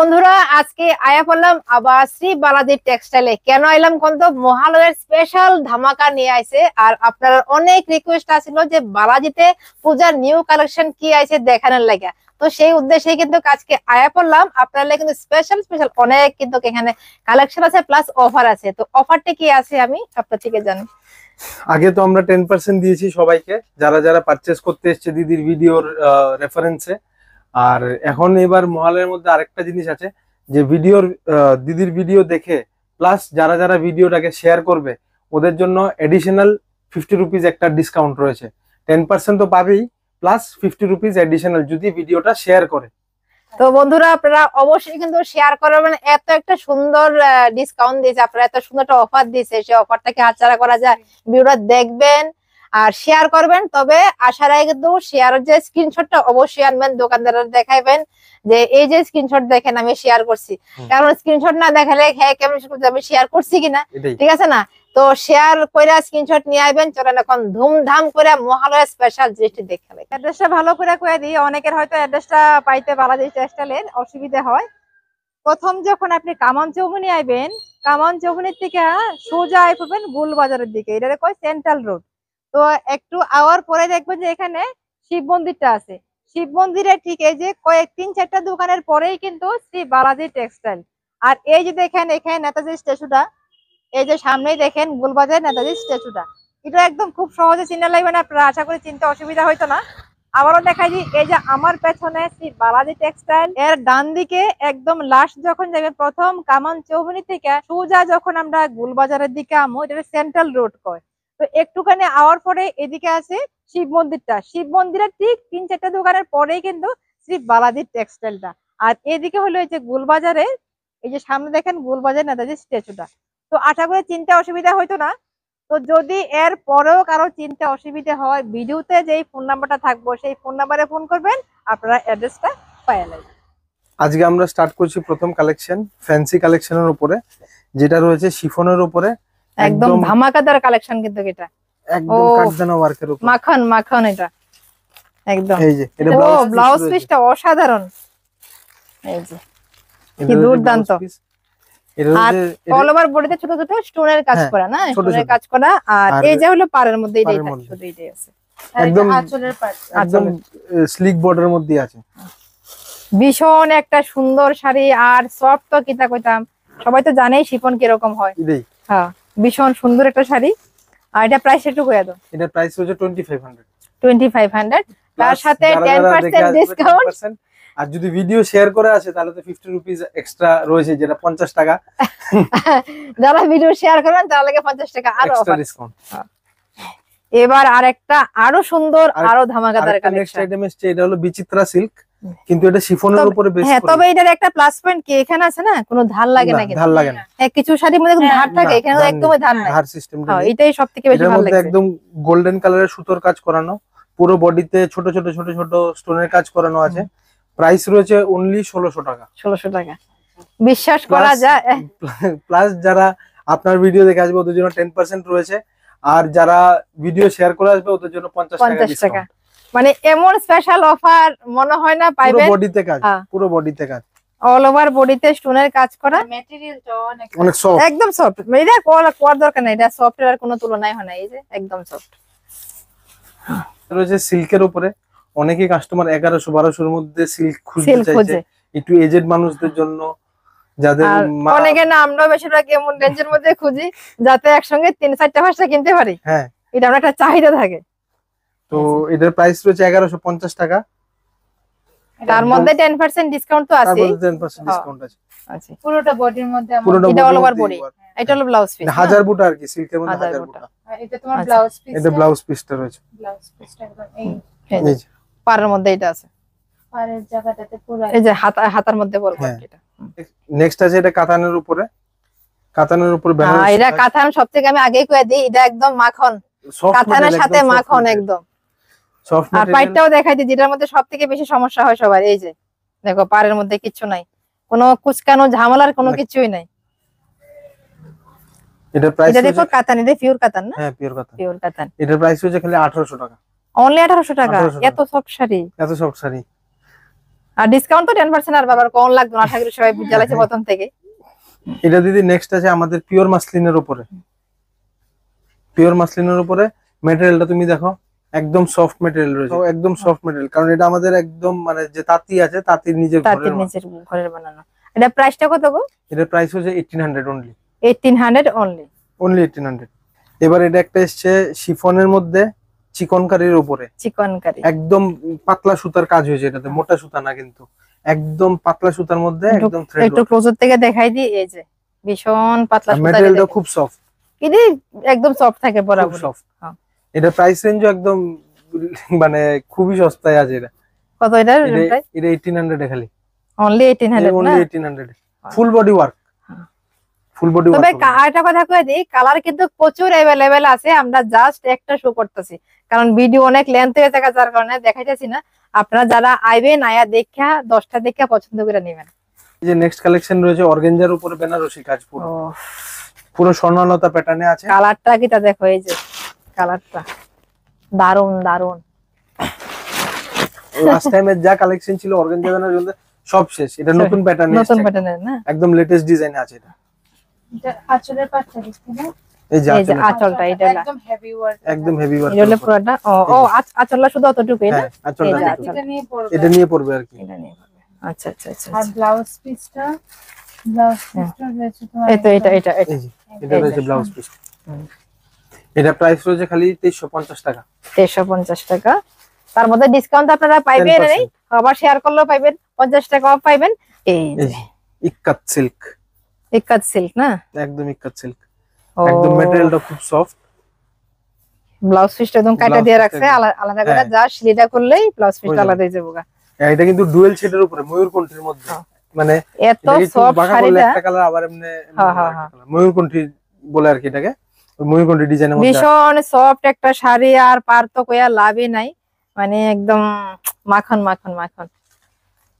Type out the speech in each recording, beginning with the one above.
বন্ধুরা আজকে আয়া পড়লাম আবার শ্রী বালাজি টেক্সটাইলে কেন আইলাম কোন তো মহালয়ের স্পেশাল ধামাকা নিয়ে আইছে আর আপনার অনেক রিকোয়েস্ট আসিল যে বালাজিতে পূজার নিউ কালেকশন কি আইছে দেখানোর লাগে তো সেই উদ্দেশ্যে কিন্তু আজকে আয়া পড়লাম আপনারা কিন্তু স্পেশাল স্পেশাল অনেক কিন্তু এখানে কালেকশন আছে প্লাস অফার আছে তো অফারটা কি আছে আমি আপনার থেকে জানি আগে তো আমরা টেন পার্সেন্ট দিয়েছি সবাইকে যারা যারা পারচেস করতে এসছে দিদির ভিডিওর রেফারেন্সে আর এখন এবার মহালয়ের মধ্যে আরেকটা জিনিস আছে যে ভিডিওর দিদির ভিডিও দেখে প্লাস যারা যারা ভিডিওটাকে শেয়ার করবে ওদের জন্য এডিশনাল ফিফটি রুপিজ একটা ডিসকাউন্ট রয়েছে টেন পার্সেন্ট তো পাবেই প্লাস ফিফটি রুপিজ এডিশনাল যদি ভিডিওটা শেয়ার করে তো বন্ধুরা আপনারা অবশ্যই কিন্তু শেয়ার করবেন মানে এত একটা সুন্দর ডিসকাউন্ট দিয়েছে আপনারা এত সুন্দর একটা অফার দিয়েছে সেই অফারটাকে হাতছাড়া করা যায় ভিডিওটা দেখবেন আর শেয়ার করবেন তবে আসার আগে কিন্তু শেয়ার যে স্ক্রিনশটটা অবশ্যই আনবেন দোকানদারের দেখাইবেন যে এই যে স্ক্রিনশট দেখেন আমি শেয়ার করছি কারণ স্ক্রিনশট না দেখালে হ্যাঁ কেমন আমি শেয়ার করছি কিনা ঠিক আছে না তো শেয়ার কইরা স্ক্রিনশট নিয়ে আইবেন চলেন এখন ধুমধাম করে মহালয়া স্পেশাল জিনিসটি দেখাবে অ্যাড্রেসটা ভালো করে কয়ে দিই অনেকের হয়তো অ্যাড্রেসটা পাইতে যায় টেক্সটাইলের অসুবিধা হয় প্রথম যখন আপনি কামান চৌমুনি আইবেন কামান চৌমুনির থেকে সোজা আই পড়বেন গুল বাজারের দিকে এটা কয় সেন্ট্রাল রোড তো একটু আওয়ার পরে দেখবেন যে এখানে শিব মন্দিরটা আছে শিব মন্দিরে ঠিক এই যে কয়েক তিন চারটা দোকানের পরেই কিন্তু শ্রী বালাজি টেক্সটাইল আর এই যে দেখেন এখানে নেতাজি স্ট্যাচুটা এই যে সামনেই দেখেন গুলবাজার নেতাজি স্ট্যাচুটা এটা একদম খুব সহজে চিনা লাগবে না আপনারা আশা করি চিনতে অসুবিধা হইতো না আবারও দেখাই যে এই যে আমার পেছনে শ্রী বালাজি টেক্সটাইল এর ডান দিকে একদম লাস্ট যখন যাবে প্রথম কামান চৌবনি থেকে সোজা যখন আমরা গুলবাজারের দিকে আমো এটা সেন্ট্রাল রোড কয় তো একটুখানি আওয়ার পরে এদিকে আছে শিব মন্দিরটা শিব মন্দিরের ঠিক তিন চারটা দোকানের পরেই কিন্তু শ্রী বালাজির টেক্সটাইলটা আর এদিকে হলো এই যে গোলবাজারে এই যে সামনে দেখেন গোলবাজার নেতাজির স্ট্যাচুটা তো আশা করি চিন্তা অসুবিধা হইতো না তো যদি এর পরেও কারো চিন্তা অসুবিধা হয় ভিডিওতে যেই ফোন নাম্বারটা থাকবো সেই ফোন নাম্বারে ফোন করবেন আপনারা অ্যাড্রেসটা পাই লাগবে আজকে আমরা স্টার্ট করছি প্রথম কালেকশন ফ্যান্সি কালেকশনের উপরে যেটা রয়েছে শিফনের উপরে একদম ধামাকাদার কালেকশন কিন্তু এটা মাখন মাখন এটা অসাধারণ ছোট ছোট স্টোনের হ্যাঁ, কাজ করা না কাজ করা আর এই যে হলো মধ্যে ভীষণ একটা সুন্দর শাড়ি আর সফট তো কিতা কইতাম সবাই তো জানেই শিফন কিরকম হয় ভীষণ সুন্দর একটা শাড়ি আর এটা প্রাইস একটু করে দাও এটা প্রাইস হচ্ছে 2500 2500 তার সাথে 10% ডিসকাউন্ট আর যদি ভিডিও শেয়ার করে আসে তাহলে তো 50 রুপিস এক্সট্রা রয়েছে যেটা 50 টাকা যারা ভিডিও শেয়ার করেন তার লাগে 50 টাকা আরো এক্সট্রা হ্যাঁ। ডিসকাউন্ট এবার আরেকটা আরো সুন্দর আরো ধামাকাদার কালেকশন এটা হলো বিচিত্রা সিল্ক কিন্তু এটা শিফনের উপরে বেশ হ্যাঁ তবে এটার একটা প্লাস পয়েন্ট কি এখানে আছে না কোনো ধার লাগে না ধার লাগে না হ্যাঁ কিছু শাড়ির মধ্যে ধার থাকে এখানে একদমই ধার নাই ধার সিস্টেম হ্যাঁ এটাই সবথেকে বেশি ভালো লাগে একদম গোল্ডেন কালারের সুতোর কাজ করানো পুরো বডিতে ছোট ছোট ছোট ছোট স্টোনের কাজ করানো আছে প্রাইস রয়েছে অনলি 1600 টাকা 1600 টাকা বিশ্বাস করা যায় প্লাস যারা আপনার ভিডিও দেখে আসবে ওদের জন্য 10% রয়েছে আর যারা ভিডিও শেয়ার করে আসবে ওদের জন্য 50 টাকা 50 টাকা মানে এমন স্পেশাল অফার মনে হয় না পাইবেন হ্যাঁ। পুরো বডিতে কাজ পুরো বডিতে কাজ অল ওভার বডিতে স্টোনের কাজ করা অনেক অনেক সফট একদম সফট এটা কোয়াল কোয়ার দরকার নাই এটা কোনো তুলনাই হয় না এই যে একদম সফট হ্যাঁ। রয়েছে সিল্কের উপরে অনেকেই কাস্টমার 1100 1200 এর মধ্যে সিল্ক খুঁজতে চাইছে একটু এজেড মানুষদের জন্য যাদের অনেকে না আমরা বেশিরভাগ এমন রেঞ্জের মধ্যে খুঁজি যাতে একসঙ্গে তিন চারটা ভাষা কিনতে পারি হ্যাঁ এটা আমরা একটা চাহিদা থাকে তো এদের প্রাইস রয়েছে এগারোশো পঞ্চাশ টাকা তার মধ্যে 10% ডিসকাউন্ট তো হ্যাঁ। আছে 10% ডিসকাউন্ট আছে পুরোটা বডির মধ্যে আমাদের এটা বডি এটা হলো পিস মানে হাজার বুটা আর কি সিল্কের মধ্যে হাজার বুটা হ্যাঁ, এটা তোমার পিস আচ্ছা। এটা রয়েছে এই মধ্যে এটা আছে জায়গাটাতে পুরো এই যে হাতা হাতার মধ্যে বলবো হ্যাঁ। এটা নেক্সট আছে এটা কাতানের উপরে কাতানের উপরে বেনারসি এটা কাতান সবথেকে আমি আগেই কয়ে দিই এটা একদম মাখন কাতানের সাথে মাখন একদম আর দেখাই দিই যেটার মধ্যে সব থেকে বেশি সমস্যা হয় সবার এই যে দেখো পাড়ের মধ্যে কিছু নাই কোনো কুচকানো ঝামেলার কোনো কিছুই নাই টাকা এত সব এত সব আর ডিসকাউন্ট তো আর কোন লাগবে প্রথম এটা দিদি নেক্সট আছে আমাদের পিওর মাসলিনের উপরে পিওর মাসলিনের উপরে মেটেরিয়ালটা তুমি দেখো একদম সফট মেটেরিয়াল রয়েছে একদম সফট মেটেরিয়াল কারণ এটা আমাদের একদম মানে যে তাঁতি আছে তাঁতির নিজের তাঁতির নিজের ঘরের বানানো এটা প্রাইসটা কত গো এটা প্রাইস হচ্ছে 1800 অনলি 1800 only only 1800 এবার এটা একটা আসছে শিফনের মধ্যে চিকনকারির উপরে চিকনকারি একদম পাতলা সুতার কাজ হয়েছে এটাতে মোটা সুতা না কিন্তু একদম পাতলা সুতার মধ্যে একদম থ্রেড একটু ক্লোজার থেকে দেখাই দিই এই যে ভীষণ পাতলা সুতা মেটেরিয়ালটা খুব সফট কিন্তু একদম সফট থাকে বরাবর সফট হ্যাঁ এটা প্রাইস রেঞ্জও একদম মানে খুবই সস্তায় আছে এটা কত এটা এটা 1800 এ খালি only 1800 only 1800 full body work full body তবে একটা কথা কই দিই কালার কিন্তু প্রচুর अवेलेबल আছে আমরা জাস্ট একটা শো করতেছি কারণ ভিডিও অনেক লেন্থ হয়ে থাকা যার কারণে দেখাইতেছি না আপনারা যারা আইবেন আয়া দেখা 10টা দেখা পছন্দ করে নেবেন এই যে নেক্সট কালেকশন রয়েছে অর্গানজার উপরে বেনারসি কাজ পুরো পুরো স্বর্ণলতা প্যাটার্নে আছে কালারটা কি তা দেখো এই যে কালারটা দারুন দারুন লাস্ট টাইমের যা কালেকশন ছিল অর্গানজা জানার জন্য সব শেষ এটা নতুন প্যাটার্ন নতুন প্যাটার্ন না একদম লেটেস্ট ডিজাইন আছে এটা এটা আঁচলের দেখতে এই যে এটা একদম হেভি ওয়ার্ক একদম হেভি ওয়ার্ক এটা ও ও শুধু অতটুকুই না হ্যাঁ, এটা নিয়ে পরবে এটা নিয়ে আর কি এটা নিয়ে আচ্ছা আচ্ছা আচ্ছা আর ব্লাউজ পিসটা পিসটা রয়েছে তো এটা এটা এটা রয়েছে ব্লাউজ পিস এটা প্রাইস রয়েছে খালি 2350 টাকা 2350 টাকা তার মধ্যে ডিসকাউন্ট আপনারা পাইবেন আবার শেয়ার করলেও পাইবেন 50 টাকা অফ পাইবেন এই ইকাত সিল্ক ইকাত সিল্ক না একদম ইকাত সিল্ক একদম ম্যাটেরিয়ালটা খুব সফট ব্লাউজ পিসটা একদম কাটা দিয়ে রাখছে আলাদা করে হ্যাঁ। যা সিলাইটা করলেই ব্লাউজ পিসটা আলাদা হয়ে যাবে হ্যাঁ, এটা কিন্তু ডুয়েল শেডের উপরে ময়ূরকণ্ঠীর মধ্যে হ্যাঁ। মানে এত সফট শাড়িটা একটা কালার আবার এমনি ময়ূরকণ্ঠী বলে আর কি এটাকে ময়ূরকণ্ঠী ডিজাইনের মধ্যে ভীষণ সফট একটা শাড়ি আর লাভই নাই মানে একদম মাখন মাখন মাখন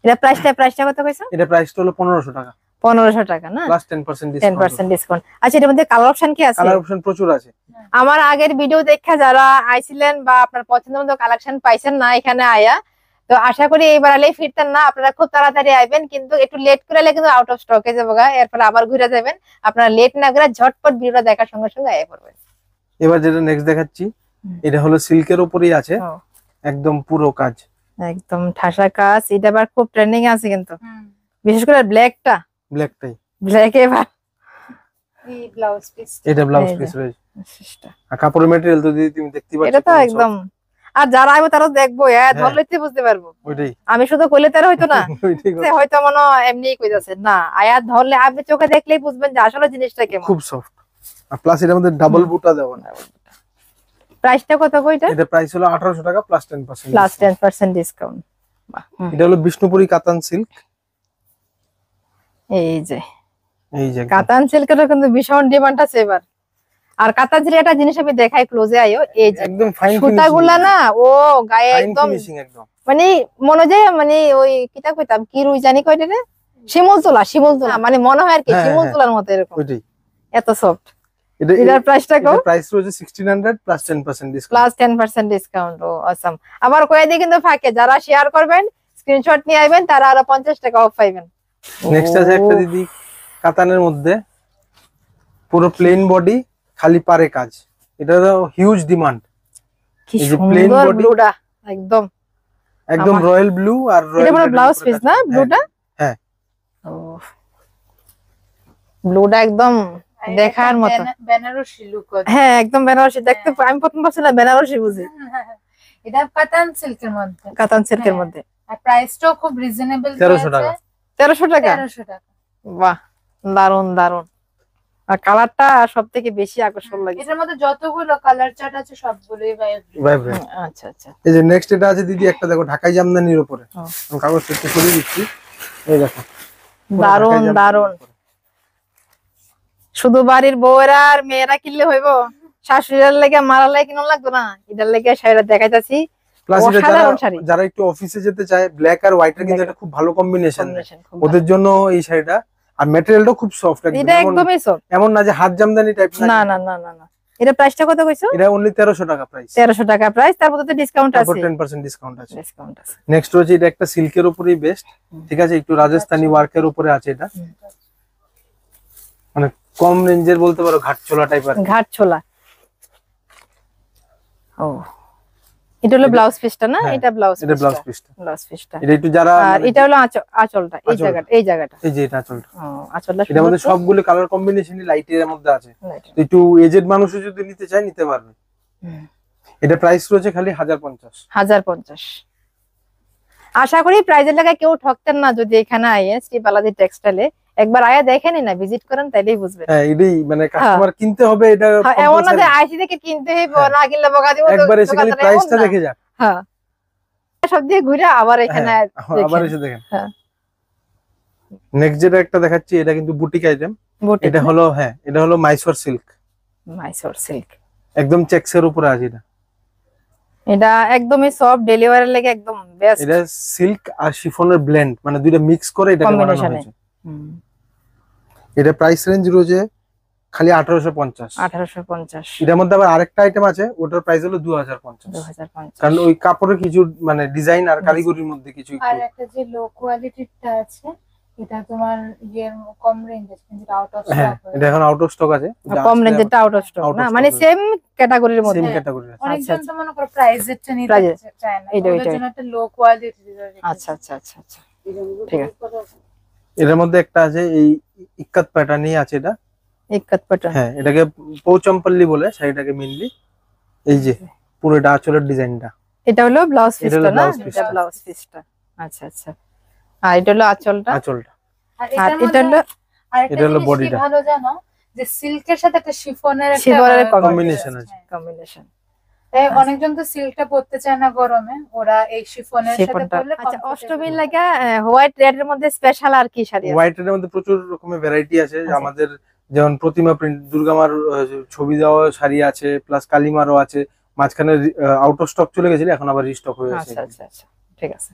এটা প্রাইসটা প্রাইসটা কত কইছো এটা প্রাইসটা হলো 1500 টাকা 1500 টাকা না প্লাস 10% ডিসকাউন্ট 10% ডিসকাউন্ট আচ্ছা এর মধ্যে কালার অপশন কি আছে কালার অপশন প্রচুর আছে আমার আগের ভিডিও দেখে যারা আইছিলেন বা আপনার পছন্দ মতো কালেকশন পাইছেন না এখানে আয়া তো আশা করি এই বেড়ালেই ফিরতেন না আপনারা খুব তাড়াতাড়ি আইবেন কিন্তু একটু লেট করে কিন্তু আউট অফ স্টকে যাবো গা এরপর আবার ঘুরে যাবেন আপনারা লেট না করে ঝটপট ভিডিওটা দেখার সঙ্গে সঙ্গে আয় পড়বেন এবার যেটা নেক্সট দেখাচ্ছি এটা হলো সিল্কের উপরেই আছে একদম পুরো কাজ একদম ঠাসা কাজ এটা আবার খুব ট্রেন্ডিং আছে কিন্তু বিশেষ করে ব্ল্যাকটা ব্ল্যাকটাই ব্ল্যাক এবার এটা ব্লাউজ পিস রয়েছে আর কাপড়ের মেটেরিয়াল তো দিদি তুমি দেখতে পাচ্ছ এটা তো একদম আর যারা আইবো তারা দেখবো হ্যাঁ, হ্যাঁ। ধরলেই বুঝতে পারবো আমি শুধু কইলে তারা হয়তো না হয়তো মনে এমনি কইতাছে না আয়া ধরলে আপনি চোখে দেখলেই বুঝবেন যে আসলে জিনিসটা কেমন খুব সফট আর প্লাস এর মধ্যে ডাবল বুটা দেওয়া না প্রাইসটা কত কইটা এটা প্রাইস হলো 1800 টাকা প্লাস 10% প্লাস 10% ডিসকাউন্ট বাহ এটা হলো বিষ্ণুপুরী কাতান সিল্ক এই যে এই যে কাতান সিল্কের কিন্তু ভীষণ ডিমান্ড আছে এবার আর কাতাজির একটা জিনিস আমি দেখাই ক্লোজে আয়ো এই যে একদম ফাইন সুতাগুলা না ও গায়ে একদম মানে মনে যায় মানে ওই কিটা কইতাম কি রুই জানি কইতে রে শিমুল তোলা শিমুল তোলা মানে মনে হয় আর কি হ্যাঁ, হ্যাঁ, তোলার মতো এরকম এত সফট এটার প্রাইসটা কত প্রাইস রয়েছে 1600 প্লাস 10% ডিসকাউন্ট প্লাস 10% ডিসকাউন্ট ও অসাম আবার কয়ে দিই কিন্তু ফাঁকে যারা শেয়ার করবেন স্ক্রিনশট নিয়ে আইবেন তারা আরো 50 টাকা অফ পাইবেন নেক্সট আছে একটা দিদি কাতানের মধ্যে পুরো প্লেন বডি খালি পারে কাজ এটা হিউজ ডিমান্ড কি সুন্দর একদম একদম রয়্যাল ব্লু আর ব্লাউজ পিস না ব্লুটা হ্যাঁ ব্লুটা হ্যাঁ। একদম দেখার মতো বেনারসি লুক হ্যাঁ একদম বেনারসি হ্যাঁ। দেখতে আমি প্রথম ভাবছিলাম বেনারসি বুঝি এটা কাতান সিল্কের মধ্যে কাতান সিল্কের হ্যাঁ। মধ্যে আর প্রাইসটাও খুব রিজনেবল 1300 টাকা 1300 টাকা 1300 টাকা বাহ দারুন দারুন আর কালারটা সব থেকে বেশি আকর্ষণ লাগে এটার মধ্যে যতগুলো কালার চার্ট আছে সবগুলোই ভাইব্রেন্ট আচ্ছা আচ্ছা এই যে নেক্সট এটা আছে দিদি একটা দেখো ঢাকাই জামদানির উপরে কাগজ একটু খুলে দিচ্ছি এই দেখো দারুন দারুন শুধু বাড়ির বউরা আর মেয়েরা কিনলে হইব শাশুড়ির লেগে মারা লেগে কিনা লাগতো না এটার লেগে শাড়িটা দেখা দেখাইতাছি যারা একটু অফিসে যেতে চায় ব্ল্যাক আর হোয়াইটের কিন্তু একটা খুব ভালো কম্বিনেশন ওদের জন্য এই শাড়িটা আর ম্যাটেরিয়ালটা খুব সফট একদম এটা একদমই সফট এমন না যে হাত জামদানি টাইপ না না না না না এটা প্রাইসটা কত কইছো এটা অনলি 1300 টাকা প্রাইস 1300 টাকা প্রাইস তার তো ডিসকাউন্ট আছে 10% ডিসকাউন্ট আছে ডিসকাউন্ট আছে নেক্সট হচ্ছে এটা একটা সিল্কের উপরেই বেস্ট ঠিক আছে একটু রাজস্থানি ওয়ার্কের আচ্ছা। উপরে আছে এটা মানে কম রেঞ্জের বলতে পারো ঘাটছোলা টাইপের ঘাটছোলা ও এটা হলো ব্লাউজ পিসটা না হ্যাঁ, এটা ব্লাউজ এটা ব্লাউজ পিসটা ব্লাউজ পিসটা এটা একটু যারা আর মানে এটা হলো আঁচলটা এই জায়গাটা এই জায়গাটা এই যে এটা আঁচলটা আঁচলটা এটা সবগুলো কালার কম্বিনেশনই লাইটের মধ্যে আছে একটু এজেড মানুষও যদি নিতে চায় নিতে পারবে এটা প্রাইস রয়েছে খালি 1050 1050 আশা করি প্রাইজের লাগা কেউ ঠকতেন না যদি এখানে আইএস টি বালাজি টেক্সটাইলে একবার আয়া দেখেন না ভিজিট করেন তাইলেই বুঝবেন হ্যাঁ এটাই মানে কাস্টমার হ্যাঁ। কিনতে হবে এটা হ্যাঁ এমন না যে আইসি থেকে কিনতে হইব হ্যাঁ। না কিনলে বকা দিব একবার এসে খালি প্রাইসটা দেখে যান হ্যাঁ সব দিয়ে ঘুরে আবার এখানে হ্যাঁ, দেখেন আবার এসে দেখেন হ্যাঁ নেক্সট যেটা একটা দেখাচ্ছি এটা কিন্তু বুটিক আইটেম এটা হলো হ্যাঁ এটা হলো মাইসোর সিল্ক মাইসোর সিল্ক একদম চেক্সের উপরে আছে এটা এটা একদমই সফট ডেলিভারি লাগে একদম বেস্ট এটা সিল্ক আর শিফনের ব্লেন্ড মানে দুইটা মিক্স করে এটা বানানো হয়েছে হুম এটা প্রাইস রেঞ্জ রয়েছে খালি আঠারোশো পঞ্চাশ আঠারোশো পঞ্চাশ এটার মধ্যে আবার আরেকটা আইটেম আছে ওটার প্রাইস হলো দু কারণ ওই কাপড়ের কিছু মানে ডিজাইন আর কারিগরির মধ্যে কিছু আর একটা যে লো কোয়ালিটিটা আছে এটা তোমার কম কিন্তু আউট অফ স্টক এটা এখন আউট অফ স্টক আছে কম রেঞ্জেরটা আউট অফ স্টক না মানে সেম ক্যাটাগরির মধ্যে ক্যাটাগরি আচ্ছা, আচ্ছা। মনে নিতে চায় না এটা জন্য লো কোয়ালিটি আচ্ছা, আচ্ছা আচ্ছা আচ্ছা আচ্ছা ঠিক আছে এটার মধ্যে একটা আছে এই ইক্কাত প্যাটার্নই আছে এটা ইকাত প্যাটার্ন হ্যাঁ এটাকে পৌচম্পল্লি বলে শাড়িটাকে মেইনলি এই যে পুরো এটা আঁচলের ডিজাইনটা এটা হলো ব্লাউজ পিস না এটা ব্লাউজ পিসটা আচ্ছা আচ্ছা আর এটা হলো আঁচলটা আঁচলটা আর এটা হলো এটা হলো বডিটা ভালো জানো যে সিল্কের সাথে একটা শিফনের একটা কম্বিনেশন মানে আছে কম্বিনেশন হ্যাঁ। অনেকজন তো সিল্কটা পড়তে চায় না গরমে ওরা এই শিফনের সাথে পরলে আচ্ছা অষ্টমীর লাগা হোয়াইট রেড এর মধ্যে স্পেশাল আর কি শাড়ি হোয়াইট রেড এর মধ্যে প্রচুর রকমের ভ্যারাইটি আছে আচ্ছা। আমাদের যেমন প্রতিমা প্রিন্ট দুর্গামার ছবি দেওয়া শাড়ি আছে প্লাস কালিমারও আছে মাঝখানে আউট অফ স্টক চলে গেছিল এখন আবার রিস্টক হয়ে গেছে আচ্ছা, আচ্ছা, আচ্ছা ঠিক আছে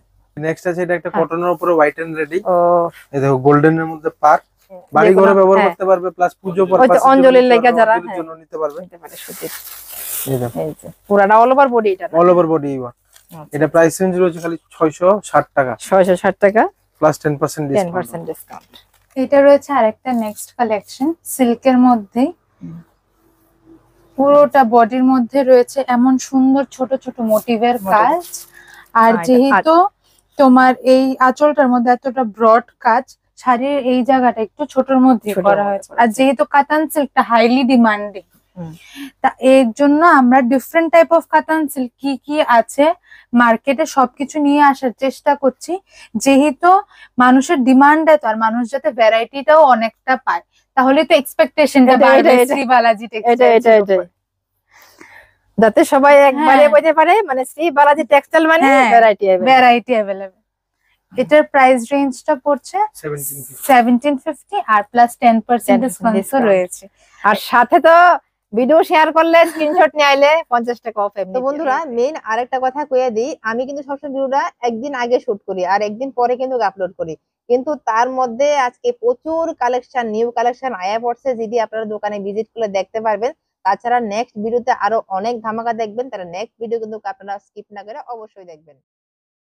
নেক্সট আছে এটা একটা কটনের হ্যাঁ। উপরে হোয়াইট এন্ড রেডি এই দেখো গোল্ডেন এর মধ্যে পার বাড়ি ঘরে ব্যবহার হ্যাঁ। করতে পারবে প্লাস পুজো পারপাসে অঞ্জলির লাগা যারা হ্যাঁ। জন্য নিতে পারবে এটা আচ্ছা। টাকা এটা রয়েছে নেক্সট কালেকশন পুরোটা বডির মধ্যে রয়েছে এমন সুন্দর ছোট ছোট মোটিভের কাজ আর যেহেতু তোমার এই আঁচলটার মধ্যে এতটা ব্রড কাজ শাড়ির এই জায়গাটা একটু ছোটর মধ্যে করা হয়েছে আর যেহেতু কাতান সিল্কটা হাইলি ডিমান্ডিং তা এর জন্য আমরা ডিফারেন্ট টাইপ অফ কাতান সিল্ক কি কি আছে মার্কেটে সবকিছু নিয়ে আসার চেষ্টা করছি যেহেতু মানুষের ডিমান্ড এত আর মানুষ যাতে ভ্যারাইটিটাও অনেকটা পায় তাহলে তো এক্সপেকটেশনটা বাড়বে শ্রীবালাজি এটা যাতে সবাই একবারে হ্যাঁ। বলতে পারে মানে শ্রী বালাজি টেক্সটাইল মানে ভ্যারাইটি ভ্যারাইটি অ্যাভেলেবেল এটার প্রাইস রেঞ্জটা পড়ছে 1750 আর প্লাস 10% ডিসকাউন্ট রয়েছে আর সাথে তো ভিডিও শেয়ার করলে স্ক্রিনশট নিয়ে আইলে টাকা অফ তো বন্ধুরা মেইন আরেকটা কথা কয়ে দিই আমি কিন্তু সবসময় ভিডিওটা একদিন আগে শুট করি আর একদিন পরে কিন্তু আপলোড করি কিন্তু তার মধ্যে আজকে প্রচুর কালেকশন নিউ কালেকশন আয়া পড়ছে যদি আপনারা দোকানে ভিজিট করলে দেখতে পারবেন তাছাড়া নেক্সট ভিডিওতে আরো অনেক ধামাকা দেখবেন তারা নেক্সট ভিডিও কিন্তু আপনারা স্কিপ না করে অবশ্যই দেখবেন